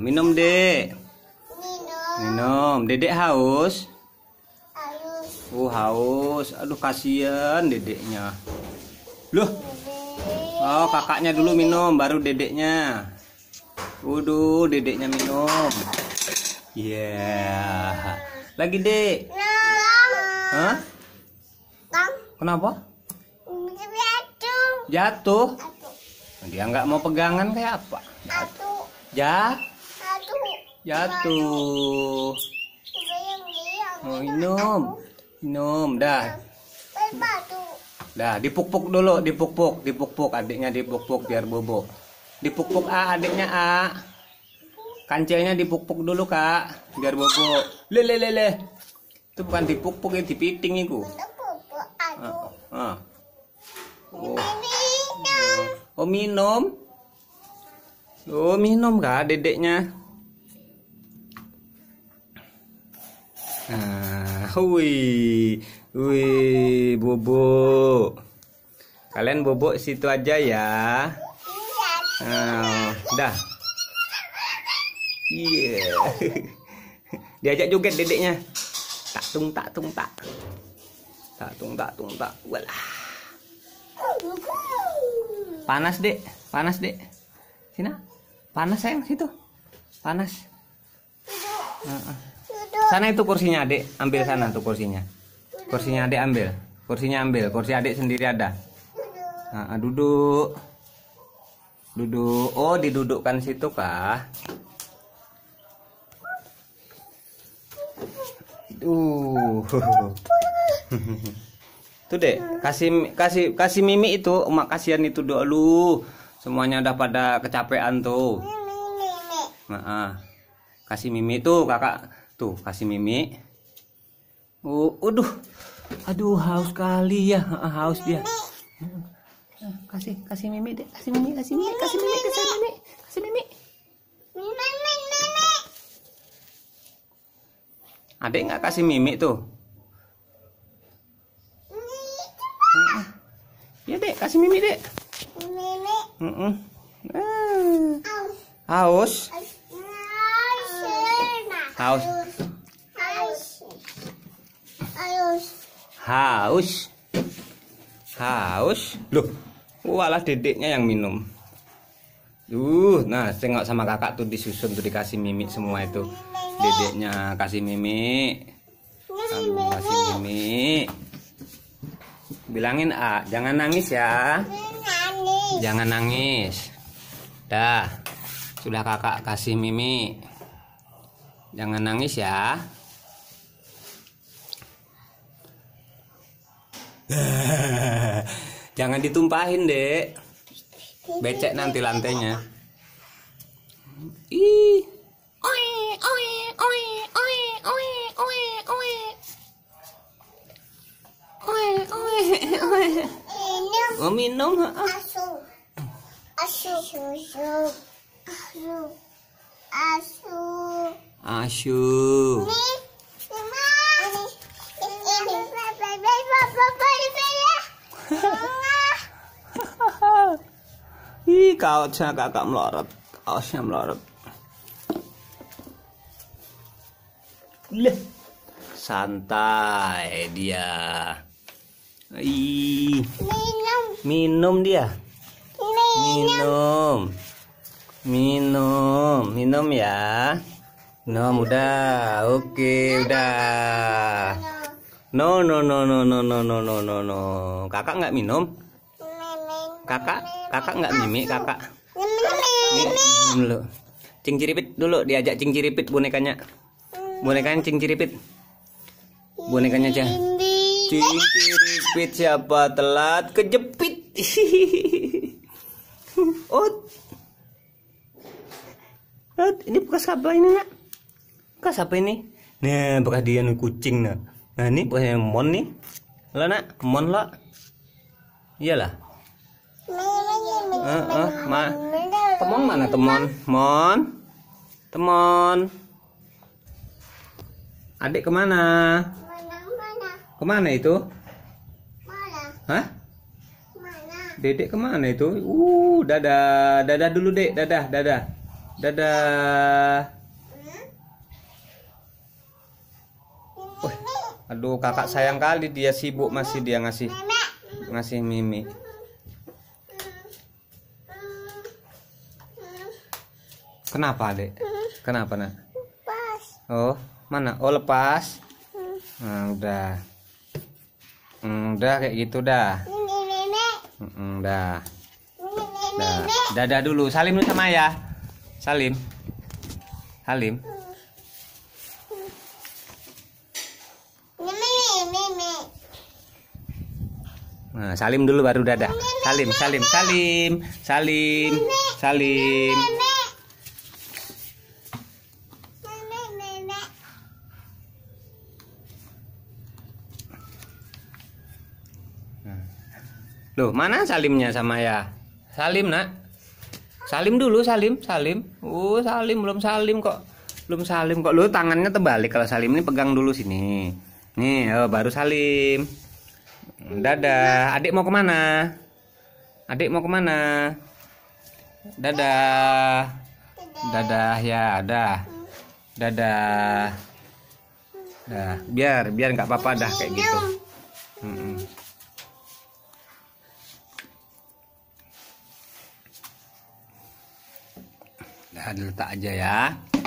minum, Dek. Minum. Dedek haus? Haus. Oh, haus. Aduh, kasihan dedeknya. Loh. Oh, kakaknya dulu minum, baru dedeknya. Waduh, dedeknya minum. Yeah. Lagi, Dek. Hah? Kenapa? Jatuh. Jatuh. Dia nggak mau pegangan kayak apa? Jatuh jatuh. Jatuh. Oh, minum. Minum dah. Dah, dipuk-puk dulu, dipuk-puk, dipuk-puk adiknya dipuk-puk biar bobo. Dipuk-puk A adiknya A. Kancilnya dipuk-puk dulu, Kak, biar bobo. Le le le le. Itu bukan dipuk-puk, itu dipiting itu. Ah, ah. Oh. oh, minum. Oh minum kah dedeknya? Nah, wih, wih, bobo. Kalian bobo situ aja ya. Nah, dah. Iya. Yeah. Diajak joget dedeknya. Tak tung tak tung tak. Tak tung tak tung tak. Walah. Panas, Dek. Panas, Dek. Sini panas sayang situ panas sana itu kursinya adik ambil sana tuh kursinya kursinya adik ambil kursinya ambil kursi adik sendiri ada nah, duduk duduk oh didudukkan situ kah Duh, tuh dek kasih kasih kasih mimi itu emak kasihan itu dulu Semuanya udah pada kecapean tuh. Nah, kasih mimi tuh kakak tuh kasih mimi. Uh, aduh, aduh haus kali ya haus dia. Kasih kasih mimi deh, kasih mimi kasih mimi kasih mimi kasih mimi kasih mimi. Adek nggak kasih mimi tuh. Ya dek kasih mimi dek haus? Ah. Haus. Haus. Haus. Haus. Haus. Loh, walah oh, dedeknya yang minum. Uh, nah tengok sama kakak tuh disusun tuh dikasih mimik semua itu. Dedeknya kasih mimik. kasih mimik. Bilangin A, ah, jangan nangis ya. Jangan nangis. Dah. Sudah kakak kasih Mimi. Jangan nangis ya. Jangan ditumpahin, Dek. Becek nanti lantainya. Ih. Oi, oi, oi, oi, oi, oi, oi. Oi, oi, oi. Oh, minum, heeh. Asu. Asu. Asu. Asu. Ini. Ini. kaosnya kakak melorot. Kaosnya melorot. Santai dia. Minum. Minum dia minum minum minum ya no udah oke udah no no no no no no no no no no kakak nggak minum kakak kakak nggak mimik kakak dulu cingciripit dulu diajak cingciripit bonekanya bonekanya cingciripit bonekanya aja cingciripit siapa telat kejepit ini bekas apa ini nak bekas apa ini nah bekas dia nih kucing nah nah ini bekas mon nih lo nak mon lo iyalah eh eh ma temon mana temon mon temon adik kemana kemana itu Hah? Dedek kemana itu? Uh, dadah, dadah dulu dek, dadah, dadah. Dadah. Oh, aduh kakak sayang kali dia sibuk masih dia ngasih ngasih mimi. Kenapa dek? Kenapa nak? Lepas. Oh mana? Oh lepas. Nah, udah. Hmm, udah kayak gitu dah. Hmm, udah. Dadah dulu, salim dulu sama ya. Salim. Halim. Nah, salim dulu baru dadah. Salim, salim, salim, salim, salim. Nah. Loh, mana salimnya sama ya? Salim, Nak. Salim dulu, salim, salim. Uh, salim belum salim kok. Belum salim kok. Lu tangannya terbalik kalau salim ini pegang dulu sini. Nih, oh, baru salim. Dadah. Adik mau kemana? Adik mau kemana? Dadah. Dadah ya, ada, Dadah. dah biar biar nggak apa-apa dah kayak gitu. Adul tak aja ya